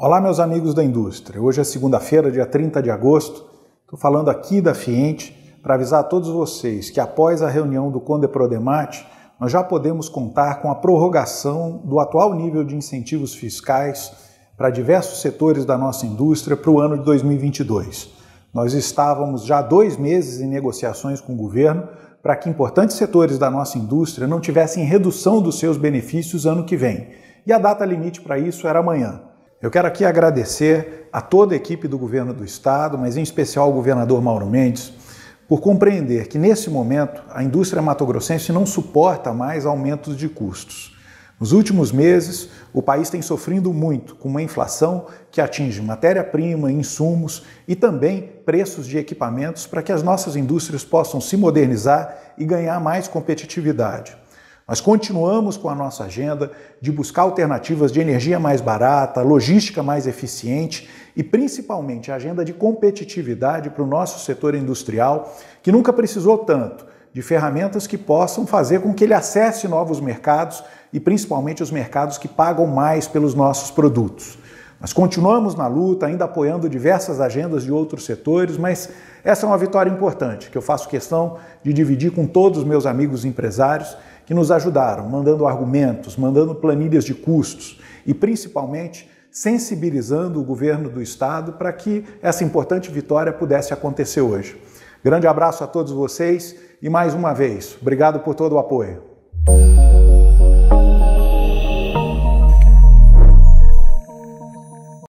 Olá, meus amigos da indústria. Hoje é segunda-feira, dia 30 de agosto. Estou falando aqui da Fiente para avisar a todos vocês que após a reunião do Conde Prodemate, nós já podemos contar com a prorrogação do atual nível de incentivos fiscais para diversos setores da nossa indústria para o ano de 2022. Nós estávamos já dois meses em negociações com o governo para que importantes setores da nossa indústria não tivessem redução dos seus benefícios ano que vem. E a data limite para isso era amanhã, eu quero aqui agradecer a toda a equipe do governo do estado, mas em especial ao governador Mauro Mendes, por compreender que nesse momento a indústria matogrossense não suporta mais aumentos de custos. Nos últimos meses, o país tem sofrido muito com uma inflação que atinge matéria-prima, insumos e também preços de equipamentos para que as nossas indústrias possam se modernizar e ganhar mais competitividade. Nós continuamos com a nossa agenda de buscar alternativas de energia mais barata, logística mais eficiente e principalmente a agenda de competitividade para o nosso setor industrial, que nunca precisou tanto de ferramentas que possam fazer com que ele acesse novos mercados e principalmente os mercados que pagam mais pelos nossos produtos. Nós continuamos na luta, ainda apoiando diversas agendas de outros setores, mas essa é uma vitória importante que eu faço questão de dividir com todos os meus amigos empresários que nos ajudaram, mandando argumentos, mandando planilhas de custos e, principalmente, sensibilizando o governo do Estado para que essa importante vitória pudesse acontecer hoje. Grande abraço a todos vocês e, mais uma vez, obrigado por todo o apoio.